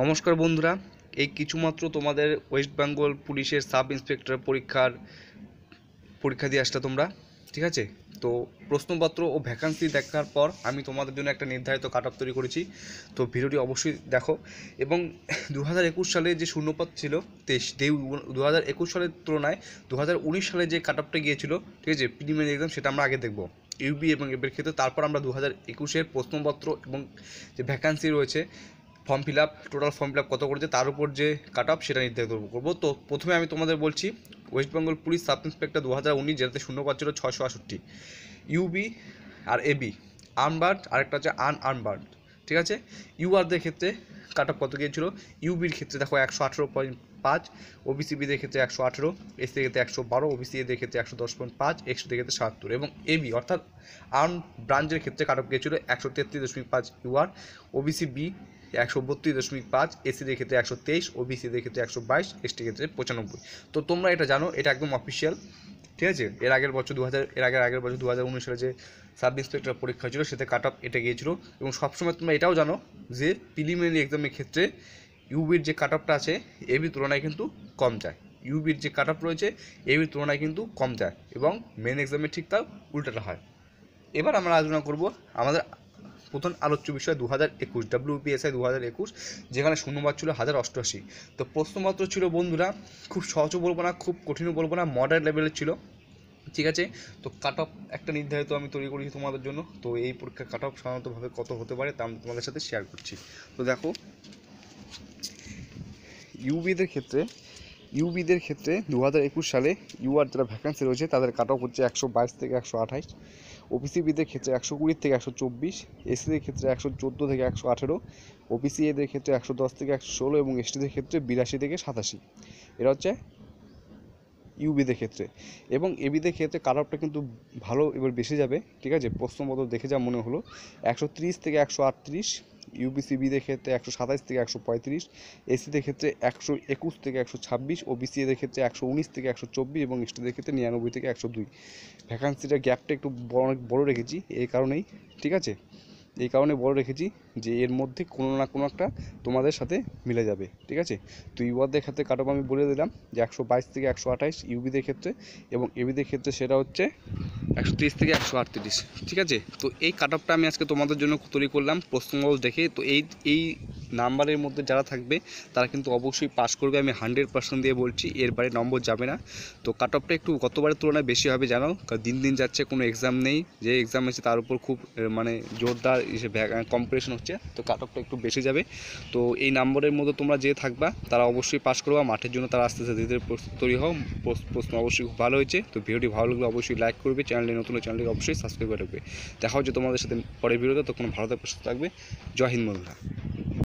নমস্কার বন্ধুরা এই কিছুমাত্র তোমাদের ওয়েস্ট বেঙ্গল পুলিশের সাব ইন্সপেক্টর পরীক্ষার পরীক্ষা দিয়ে আসটা তোমরা ঠিক আছে তো প্রশ্নপত্র ও ভ্যাকান্সি দেখার পর আমি তোমাদের জন্য একটা নির্ধারিত কাট অফ তৈরি করেছি তো ভিডিওটি অবশ্যই দেখো এবং দু সালে যে শূন্যপদ ছিল তেইশ দু হাজার একুশ সালের তুলনায় দু সালে যে কাট অফটা গিয়েছিলো ঠিক আছে প্রিলিমিনারি এক্সাম সেটা আমরা আগে দেখবো ইউবি এবং এবের ক্ষেত্রে তারপর আমরা দু হাজার একুশের প্রশ্নপত্র এবং যে ভ্যাকান্সি রয়েছে form fill up total form fill up কত করেছে তার উপর যে কাট অফ সেটা নির্ধারিত করবো তো প্রথমে আমি তোমাদের বলছি West Bengal police sub inspector দু হাজার উনিশ যেটাতে শূন্য পাঁচ ছিল ছশো আষট্টি ইউবি আর এবি আর্মবার্ড আরেকটা হচ্ছে আন আর্মবার্ড ঠিক আছে ইউআরদের ক্ষেত্রে কাট অফ কত গিয়েছিল ইউবির ক্ষেত্রে দেখো একশো আঠেরো পয়েন্ট পাঁচ ওবিসি বিদের ক্ষেত্রে একশো আঠেরো এসসি ক্ষেত্রে একশো বারো ওবিসি এদের ক্ষেত্রে একশো দশ পয়েন্ট পাঁচ এক্সিদের ক্ষেত্রে সাতাত্তর এবং এবি অর্থাৎ আর্ম ব্রাঞ্চের ক্ষেত্রে কাট অফ গিয়েছিল একশো তেত্রিশ দশমিক পাঁচ ইউআর ওবিসি বি একশো বত্রিশ দশমিক পাঁচ এসিদের ক্ষেত্রে একশো তেইশ ও ওবিসিদের ক্ষেত্রে একশো বাইশ এসটির ক্ষেত্রে পঁচানব্বই তো তোমরা এটা জানো এটা একদম অফিসিয়াল ঠিক আছে এর আগের বছর দু হাজার এর আগের আগের বছর দু হাজার উনিশ সালে যে সাব ইন্সপেক্টর পরীক্ষা হয়েছিল সেটা কাট অফ এটা গিয়েছিল এবং সবসময় তোমরা এটাও জানো যে প্রিলিমিনারি এক্সামের ক্ষেত্রে ইউবির যে কাট অফটা আছে এবি তুলনায় কিন্তু কম যায় ইউবির যে কাট অফ রয়েছে এবির তুলনায় কিন্তু কম যায় এবং মেন এক্সামে ঠিক তার উল্টাটা হয় এবার আমরা আলোচনা করব আমাদের প্রধান আলোচ্য বিষয় দু হাজার একুশ ডাব্লিউপিএসআই দু হাজার একুশ যেখানে শূন্যবাদ ছিল হাজার অষ্টআশি তো প্রশ্নপত্র ছিল বন্ধুরা খুব সহজও বলবো না খুব কঠিনও বলবো না মডার্ন লেভেলের ছিল ঠিক আছে তো কাট অফ একটা নির্ধারিত আমি তৈরি করেছি তোমাদের জন্য তো এই পরীক্ষা কাট অফ সাধারণতভাবে কত হতে পারে তা আমি তোমাদের সাথে শেয়ার করছি তো দেখো ইউবিদের ক্ষেত্রে ইউবিদের ক্ষেত্রে দু সালে ইউআর যারা ভ্যাকান্সি রয়েছে তাদের কাট অফ হচ্ছে একশো বাইশ থেকে একশো আঠাশ ওবিসিবিদের ক্ষেত্রে একশো কুড়ি থেকে একশো চব্বিশ এসিদের e ক্ষেত্রে একশো চোদ্দো থেকে একশো আঠেরো ওবিসি এদের ক্ষেত্রে একশো দশ থেকে একশো ষোলো এবং এসটিদের ক্ষেত্রে বিরাশি থেকে সাতাশি এটা হচ্ছে ইউবিদের ক্ষেত্রে এবং এবিদের ক্ষেত্রে কারপটা কিন্তু ভালো এবার বেশি যাবে ঠিক আছে প্রশ্নপত্র দেখে যা মনে হলো একশো থেকে একশো আটত্রিশ ইউবিসিবিদের ক্ষেত্রে একশো সাতাইশ থেকে একশো পঁয়ত্রিশ এসিদের ক্ষেত্রে একশো একুশ থেকে একশো ছাব্বিশ ও বিসিএদের ক্ষেত্রে একশো উনিশ থেকে একশো চব্বিশ এবং এসটিদের ক্ষেত্রে নিরানব্বই থেকে একশো দুই ভ্যাকান্সিটার গ্যাপটা একটু বড় অনেক বড়ো রেখেছি এই কারণেই ঠিক আছে এই কারণে বড় রেখেছি যে এর মধ্যে কোনো না কোনো একটা তোমাদের সাথে মিলে যাবে ঠিক আছে তো ইউআরদের ক্ষেত্রে কাট আমি বলে দিলাম যে একশো বাইশ থেকে একশো আঠাইশ ইউবিদের ক্ষেত্রে এবং এবিদের ক্ষেত্রে সেটা হচ্ছে একশো তিরিশ থেকে একশো আটত্রিশ ঠিক আছে তো এই কাটঅফটা আমি আজকে তোমাদের জন্য তৈরি করলাম প্রশ্ন দেখে তো এই এই নাম্বারের মধ্যে যারা থাকবে তারা কিন্তু অবশ্যই পাশ করবে আমি হান্ড্রেড পার্সেন্ট দিয়ে বলছি এর নম্বর যাবে না তো কাট অফটা একটু গতবারের তুলনায় বেশি হবে জানো কারণ দিন দিন যাচ্ছে কোনো এক্সাম নেই যে এক্সাম আছে তার উপর খুব মানে জোরদার কম্পিটিশন হচ্ছে তো কাট অফটা একটু বেশি যাবে তো এই নাম্বারের মধ্যে তোমরা যে থাকবা তারা অবশ্যই পাশ করবা মাঠের জন্য তারা আস্তে আস্তে ধীরে ধীরে প্রস্তুত তৈরি হও প্রশ্ন অবশ্যই খুব ভালো হয়েছে তো ভিডিওটি ভালো লাগলে অবশ্যই লাইক করবে চ্যানেলে নতুন চ্যানেলটি অবশ্যই সাবস্ক্রাইব করে রাখবে দেখা হচ্ছে তোমাদের সাথে পরের ভিডিওতে তখন ভালো থাকবে থাকবে জয় হিন্দ বন্ধুরা